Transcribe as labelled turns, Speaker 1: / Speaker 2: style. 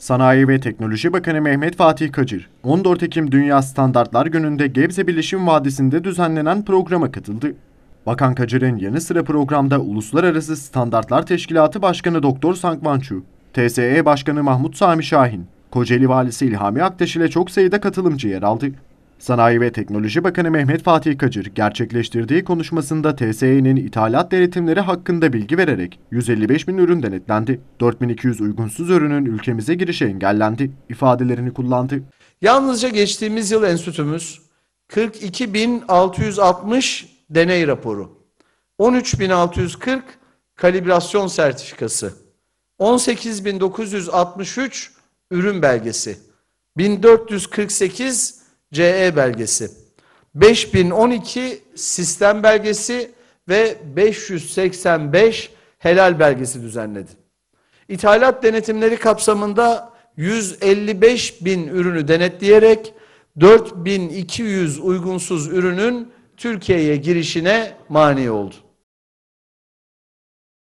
Speaker 1: Sanayi ve Teknoloji Bakanı Mehmet Fatih Kacır, 14 Ekim Dünya Standartlar Günü'nde Gebze Bilişim Vadisi'nde düzenlenen programa katıldı. Bakan Kacır'ın yanı sıra programda Uluslararası Standartlar Teşkilatı Başkanı Doktor Sankvançu, TSE Başkanı Mahmut Sami Şahin, Kocaeli Valisi İlhami Aktaş ile çok sayıda katılımcı yer aldı. Sanayi ve Teknoloji Bakanı Mehmet Fatih Kacır gerçekleştirdiği konuşmasında TSE'nin ithalat denetimleri hakkında bilgi vererek 155 bin ürün denetlendi, 4200 uygunsuz ürünün ülkemize girişi engellendi ifadelerini kullandı. Yalnızca geçtiğimiz
Speaker 2: yıl enstitümüz 42.660 deney raporu, 13.640 kalibrasyon sertifikası, 18.963 ürün belgesi, 1448 CE belgesi, 5012 sistem belgesi ve 585 helal belgesi düzenledi. İthalat denetimleri kapsamında 155 bin ürünü denetleyerek 4200 uygunsuz ürünün Türkiye'ye girişine mani oldu.